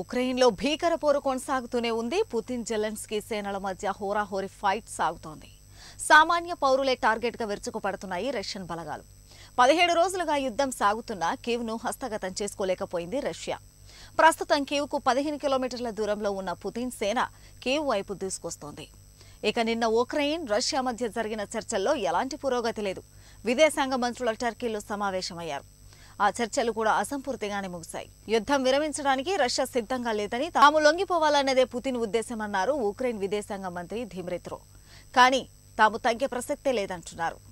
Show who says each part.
Speaker 1: ఉక్రెయిన్లో భీకర పోరు కొనసాగుతూనే ఉంది పుతిన్ జెలెన్స్కీ సేనల మధ్య హోరాహోరి ఫైట్ సాగుతోంది సామాన్య పౌరులే టార్గెట్గా విరుచుకుపడుతున్నాయి రష్యన్ బలగాలు పదిహేడు రోజులుగా యుద్ధం సాగుతున్న కీవ్ను హస్తగతం చేసుకోలేకపోయింది రష్యా ప్రస్తుతం కీవ్కు పదిహేను కిలోమీటర్ల దూరంలో ఉన్న పుతిన్ సేన కీవ్ వైపు దూసుకొస్తోంది ఇక నిన్న ఉక్రెయిన్ రష్యా మధ్య జరిగిన చర్చల్లో ఎలాంటి పురోగతి లేదు విదేశాంగ మంత్రుల టర్కీలో సమావేశమయ్యారు ఆ చర్చలు కూడా అసంపూర్తిగానే ముగిశాయి యుద్ధం విరమించడానికి రష్యా సిద్ధంగా లేదని తాము లొంగిపోవాలన్నదే పుతిన్ ఉద్దేశమన్నారు ఉక్రెయిన్ విదేశాంగ మంత్రి ధిమ్రిత్రో కానీ తాము తగ్గే ప్రసక్తే లేదంటున్నారు